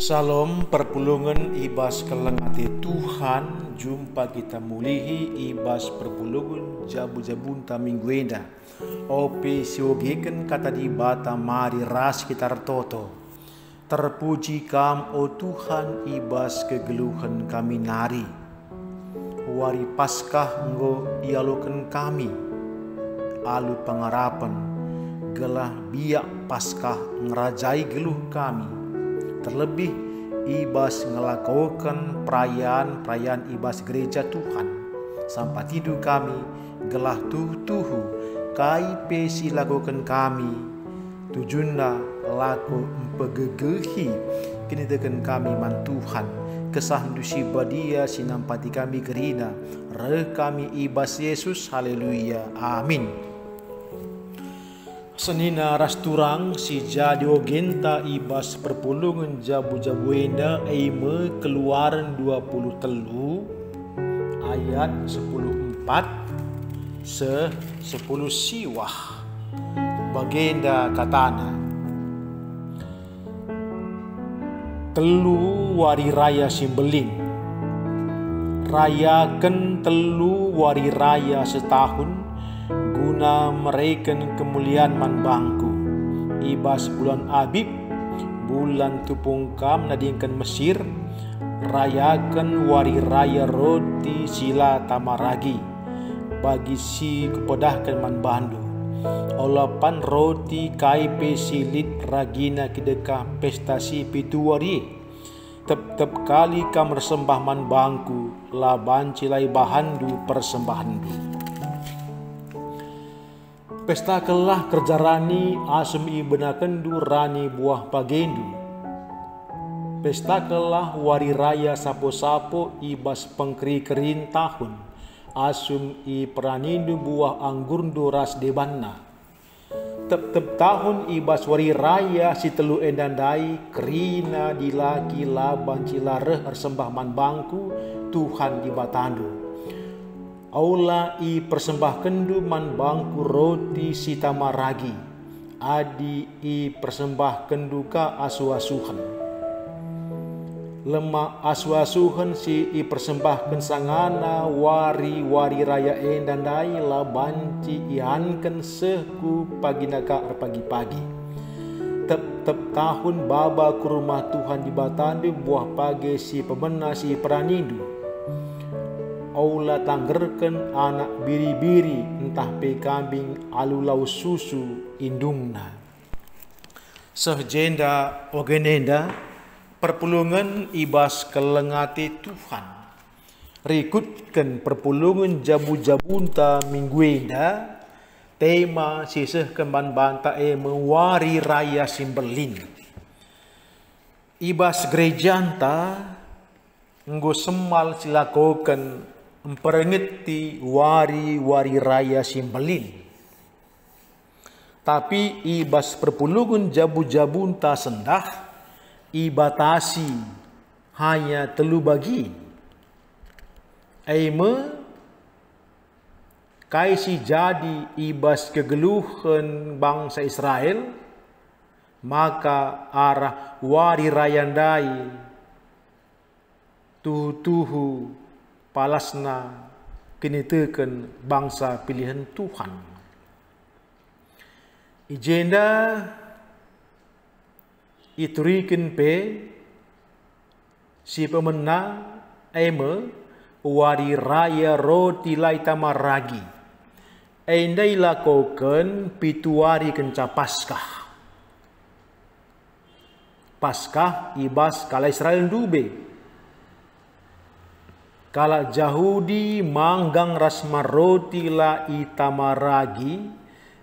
Salam perpulungan ibas kelengati Tuhan jumpa kita mulihi ibas perpulungan jabu-jabunta minggu enda opi siogeken kata di bata mari ras kita toto terpuji kam o Tuhan ibas kegeluhan kami nari wari paskah nggo dialogen kami alu pengarapan gelah biak paskah ngerajai geluh kami Terlebih Ibas melakukan perayaan-perayaan Ibas gereja Tuhan. Sampai tidur kami gelah tutuhu kai pesi lakukan kami. Tujunda laku empegegehi kini tekan kami man Tuhan. Kesah dusi badia sinampati kami gerina. Re kami ibas Yesus. Haleluya. Amin. Senina rasturang sija genta ibas perpulungan jabu-jabuenda eime keluaran 20 telu ayat sepuluh empat se 10 siwah bagenda katana telu wari raya simbeling rayakan telu wari raya setahun guna mereken kemuliaan manbangku. Ibas bulan Abib, bulan kam nadingkan Mesir, rayakan wari raya roti sila tamaragi, bagi si kepedahkan manbandu. Olapan roti kaipe silit ragina kedekah pestasi pituari. Tep-tep kali kamar sembah manbangku, laban cilai bahandu persembahandu kelah kerja rani asmi benakendu rani buah pagendu. kelah wari raya sapo-sapo ibas pengkri kerin tahun asum i peranindu buah anggur duras debanna. Tep-tep tahun ibas wari raya si telu endandai kerina dilaki laban cilareh ersembah man bangku Tuhan di batandu aula i persembah kendu man bangku roti sitamaragi adi i persembah kenduka asuasuhan lemak asuasuhan si i persembah sangana wari wari raya endan dai la banci ihanken seku paginaka pagi-pagi tep-tep tahun baba ke rumah Tuhan di Batande buah pagi si pemena si peranindu Aula tanggerken anak biri-biri entah pe kambing alulau susu indungna. Sehjenda ogenenda perpulungan ibas kelengati Tuhan. Rikutkan perpulungan jabu-jabunta mingguenda tema sisih kemban bantae mewari raya simbelin. Ibas gerejanta nggo semal silakokan memperingati wari-wari raya Simbalin. Tapi ibas perpulugun jabu jabun entah sendah, ibatasi hanya telu bagi. Aime kaisi jadi ibas kegeluhan bangsa Israel, maka arah wari rayandai tutuhu palasna kinitakan bangsa pilihan Tuhan. Ijenda iturikin pe si pemenna ema wari raya roti laitama ragi. Endai lakukan pituari kenca paskah. Paskah ibas kala Israel dubeh. Kala jahudi manggang rasma roti la itamaragi,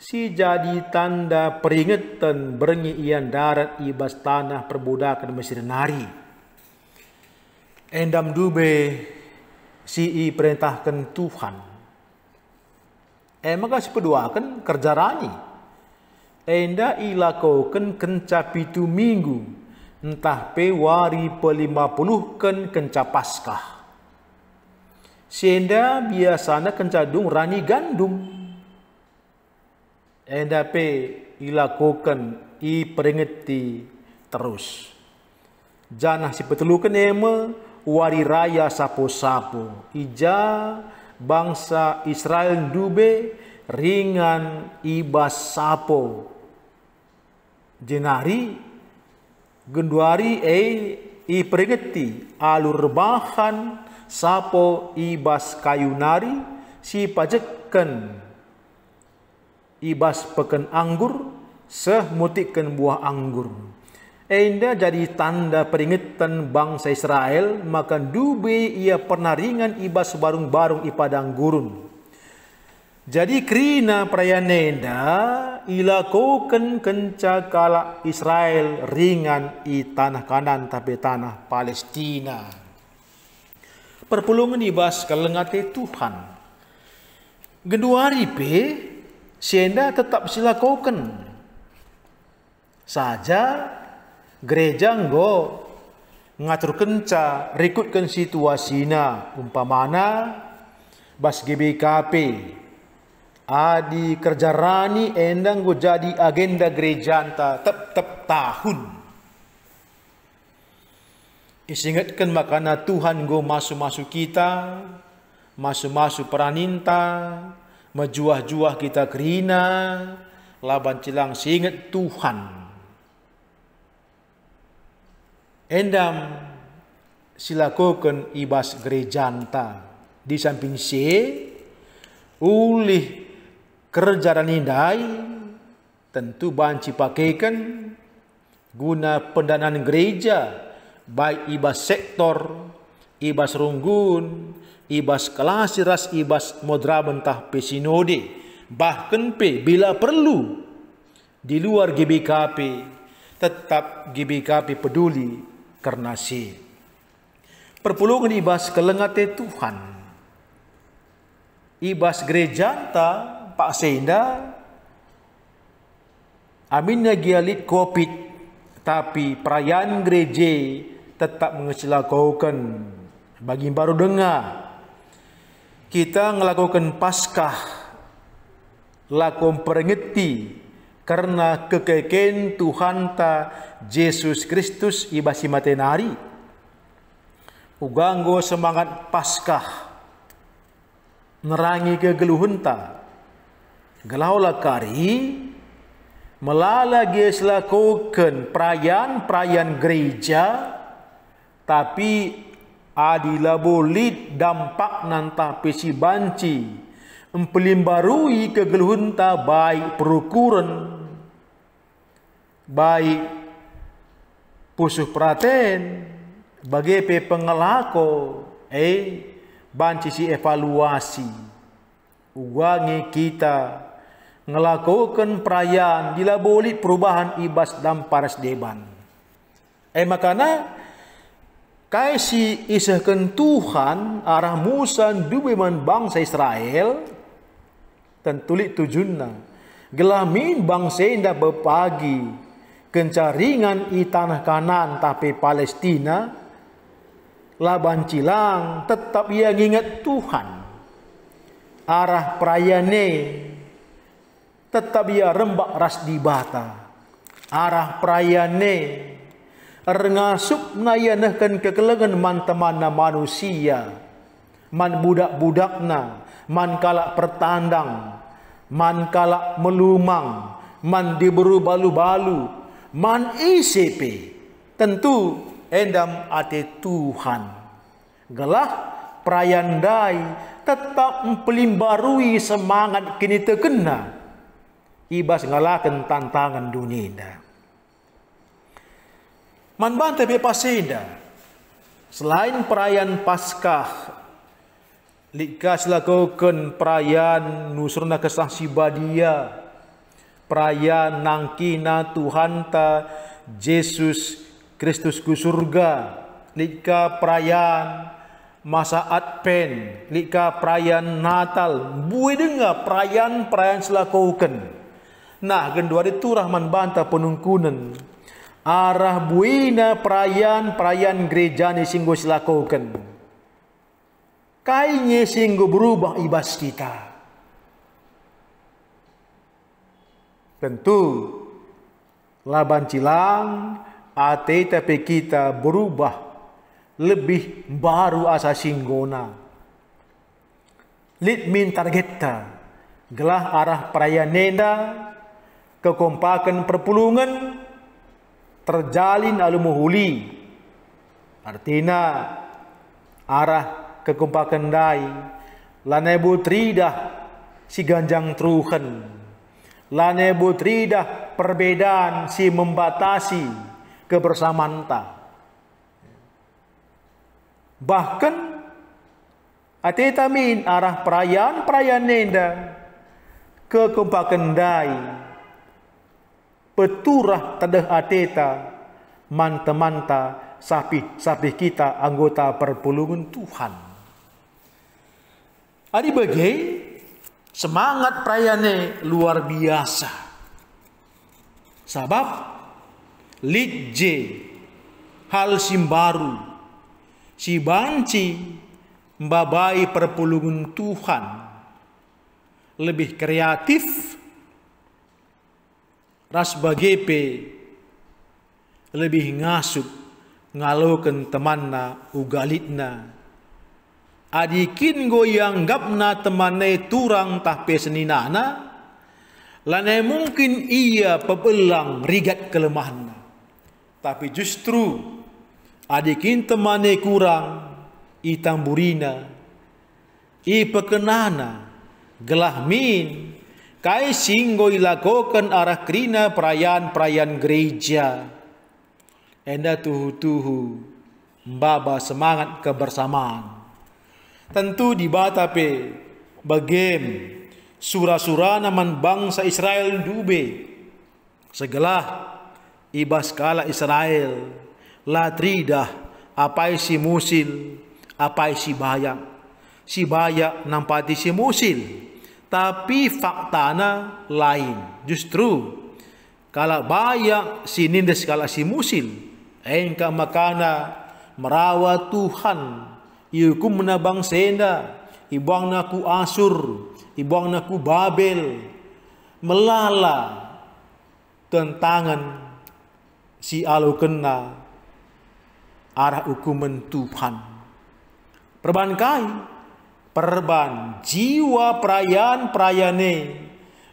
si jadi tanda peringatan berengi ian darat ibas tanah perbudakan Mesir nari. Endam dube si i perintahkan Tuhan. Emang kasih peduakan kerja rani. Enda ilakokan kencap itu minggu. Entah pewari pelima puluh ken kenca paskah Sehenda biasanya kencadung rani gandum. Endape pe ilakukan i peringeti terus. Janah si petelukan ema wari raya sapo-sapo. Ija bangsa Israel dube ringan ibas sapo. Jenari genduari eh i peringeti alur bahan sapo ibas kayunari si pajekken ibas peken anggur sehmutikken buah anggur. Enda jadi tanda peringatan bangsa Israel maka dube ia penaringan ibas barung-barung i padang gurun. Jadi krina prayanenda ila koken kenca kala Israel ringan i tanah kanan tapi tanah Palestina perpulungan ibas kalengate Tuhan. Genduari pe sienda tetap sila kauken. Saja gereja nggo ngatur kenca rikutkan situasina umpamana bas GBKP adi kerja rani endang gue jadi agenda gereja tetap tahun Isingatkan makana Tuhan go masuk-masuk kita, masuk-masuk peraninta, mejuah-juah kita kerina, laban cilang singet Tuhan. Endam silakukan ibas gerejanta di samping C ulih kerja indai tentu banci pakaikan guna pendanaan gereja baik ibas sektor, ibas runggun, ibas kelasiras, ibas modra bentah pesinode, bahkan P bila perlu di luar GBKP tetap GBKP peduli karena si Perpulungan ibas kelengate Tuhan. Ibas gerejanta Pak Seinda Aminnya gialit COVID tapi perayaan gereja tetap mengecelakaukan bagi yang baru dengar kita melakukan paskah lakum peringati karena kekeken Tuhan ta Yesus Kristus ibasi matenari uganggo semangat paskah nerangi kegeluhun ta gelaula kari melala geslakukan perayaan-perayaan gereja tapi adila bolit dampak nanta pesi banci empelimbarui kegeluhunta baik perukuran baik pusuh praten bagi pe pengelako eh banci si evaluasi uangi kita ngelakukan perayaan dila bolit perubahan ibas dan paras deban eh makana kaisi isahkan Tuhan arah Musa dubeman bangsa Israel dan tulik tujunna gelamin bangsa indah berpagi, kencaringan i tanah kanan tapi Palestina laban cilang tetap ia ingat Tuhan arah prayane tetap ia rembak ras di bata arah prayane rengasuk nayanahkan kekelengan man temana manusia man budak-budakna man kalak pertandang man kalak melumang man diberu balu-balu man ICP tentu endam ate Tuhan gelah prayandai tetap mempelimbarui semangat kini terkena ibas ngalahkan tantangan dunia Man bante be Selain perayaan Paskah, likas lakukan perayaan nusurna kesah sibadia, perayaan nangkina Tuhan Ta Yesus Kristus ku surga, lika perayaan masa Advent, lika perayaan Natal, buih dengar perayaan-perayaan selakukan. Nah, gendua itu rahman banta penungkunan arah buina perayaan perayaan gereja ni singgo silakukan. Kainya singgo berubah ibas kita. Tentu laban cilang ate tapi kita berubah lebih baru asa singgona. Lid min targetta gelah arah perayaan nenda kekompakan perpulungan terjalin alumuhuli artina arah ke kendai lane butridah si ganjang truhen lane butridah perbedaan si membatasi kebersamaan ta bahkan atitamin arah perayaan perayaan nenda ke kendai peturah tedah ateta mantemanta sapi-sapi kita anggota perpulungan Tuhan. Adi bagai semangat perayaannya luar biasa. sabab lidje hal simbaru si banci mbabai perpulungan Tuhan lebih kreatif Ras gepe lebih ngasuk ngalokan temanna ugalitna adikin goyang gapna temanne turang tahpe seninana lanai mungkin ia pebelang rigat kelemahna tapi justru adikin temane kurang itamburina i pekenana gelahmin Kai singgoi kan arah krina perayaan-perayaan gereja. Enda tuhu-tuhu membaba semangat kebersamaan. Tentu di Batape, bagem sura sura naman bangsa Israel dube. Segelah ibas kala Israel, latridah apai si musil, apai si bayak. Si bayak nampati si musil tapi faktana lain justru kalau banyak si nindes kala si musil engka makana merawat Tuhan iukum menabang senda ibuang naku asur ibuang naku babel melala tentangan si alu kena arah hukuman Tuhan perbankai perban jiwa prayan Bagi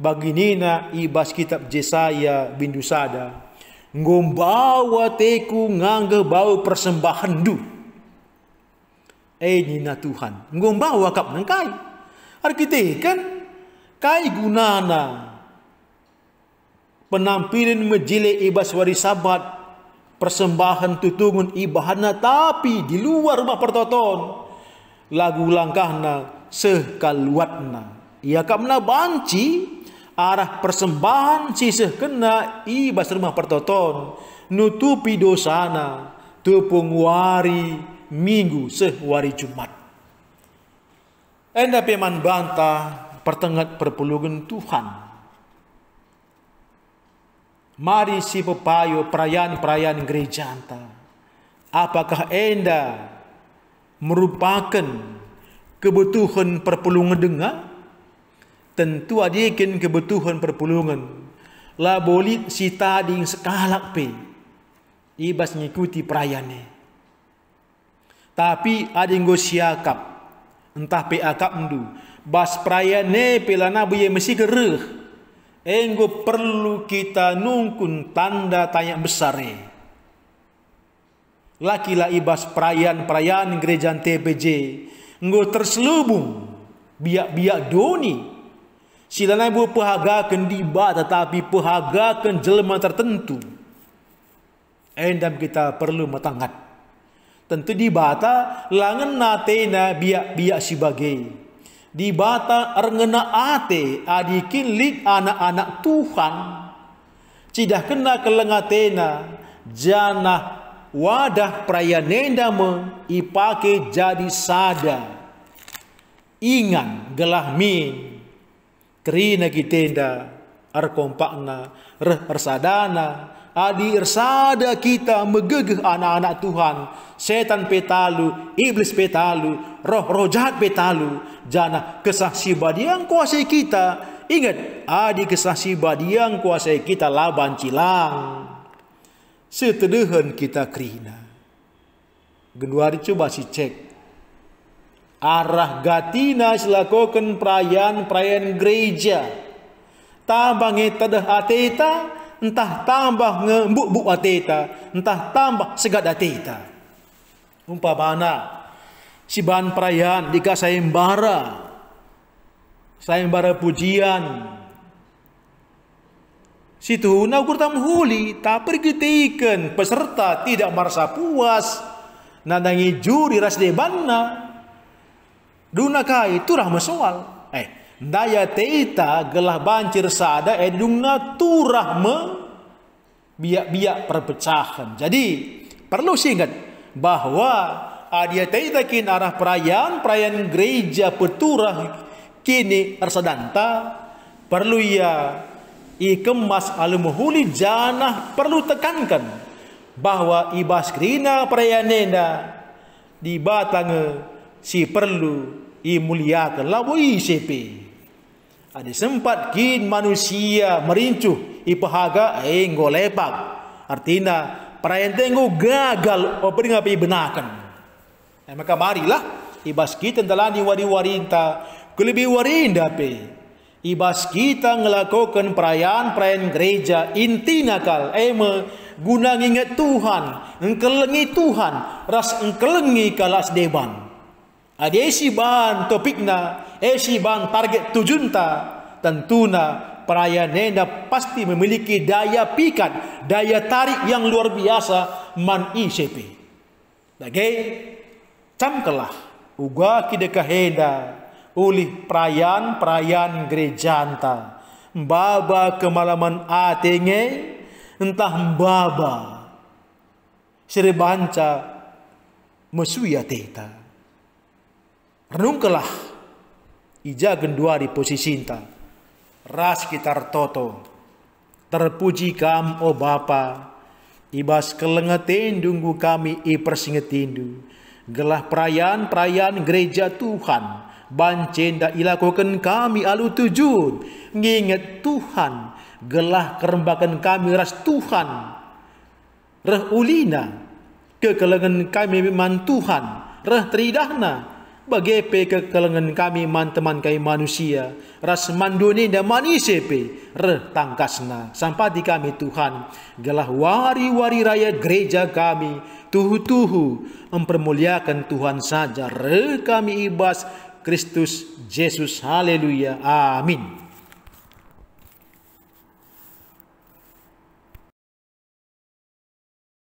baginina ibas kitab Jesaya bin Dusada ngombawa teku ngangge bau persembahan du eh nina Tuhan ngombawa kap nangkai arkite kan kai gunana penampilan mejile ibas wari sabat persembahan tutungun ibahana tapi di luar rumah pertonton lagu langkahna sekaluatna ia kamna banci arah persembahan sisih kena i rumah pertoton nutupi dosana tepung wari minggu sehwari jumat enda peman banta pertengat perpuluhan Tuhan mari si pepayo perayaan-perayaan gereja anta apakah enda merupakan kebutuhan perpulungan dengar tentu adikin kebutuhan perpulungan la bolit si ding sekalak pe ibas ngikuti perayane tapi yang go siakap entah pe akap ndu bas perayane pelana buye mesti gereh enggo perlu kita nungkun tanda tanya besar eh. Lakila ibas perayaan-perayaan gereja TPJ. nggak terselubung. Biak-biak doni. Silana ibu pahagakan diba tetapi pahagakan jelma tertentu. Endam kita perlu matangat. Tentu dibata langen natena biak-biak sebagai di bata rengena ate adikin lid anak-anak Tuhan cidah kena kelengatena jana wadah prayanendama ipake jadi sada. Ingan gelah min. Kerina kitenda arkompakna reh ersadana. Adi ersada kita megegeh anak-anak Tuhan. Setan petalu, iblis petalu, roh-roh jahat petalu. Jana kesaksi yang kuasai kita. Ingat, adi kesaksi yang kuasai kita laban cilang setedehen kita krihna. Geduari coba si cek. Arah gatina silakokan perayaan-perayaan gereja. Tambah ngetadah ateta, entah tambah ngebuk-buk ateta, entah tambah segat ateta. Umpamana, si bahan perayaan dikasih sayembara, sayembara pujian, Situ naukurtam huli tak pergi teikan peserta tidak merasa puas nadangi juri ras debanna dunakai turah mesoal eh daya teita gelah bancir sada edungna eh, turah me biak-biak perpecahan jadi perlu singat bahwa adia ah, teita kin arah perayaan perayaan gereja peturah kini arsadanta perlu ya ikemas alumuhuli janah perlu tekankan bahawa ibas kerina perayanena di batange si perlu i mulia ke labu ICP. Ada sempat kin manusia merincu i pahaga enggo lepak. Artinya perayaan tengu gagal opering api benakan. Eh, maka marilah ibas kita dalam diwari warinta kelebih warinda pe. Ibas kita ngelakukan perayaan-perayaan gereja inti nakal emel guna ingat Tuhan, engkelengi Tuhan, ras engkelengi kalas deban. Adi esi topiknya, topikna, esi bahan target tujunta, tentuna perayaan nenda pasti memiliki daya pikat, daya tarik yang luar biasa man ICP. Lagi, camkelah, uga kidekahenda, ulih perayaan perayaan gereja anta. baba kemalaman atenge entah baba seribanca mesuya teta renungkelah ija gendua di posisi inta ras kita toto terpuji kam o bapa ibas kelengetin dunggu kami ipersingetindu gelah perayaan perayaan gereja Tuhan bancin dan ilakukan kami alu tujuh nginget Tuhan gelah kerembakan kami ras Tuhan reh ulina kekelengan kami man Tuhan reh bagai bagepe kekelengan kami man teman kai manusia ras manduni dan manisepe reh tangkasna sampai di kami Tuhan gelah wari-wari raya gereja kami tuhu-tuhu mempermuliakan Tuhan saja reh kami ibas Kristus Yesus. Haleluya. Amin.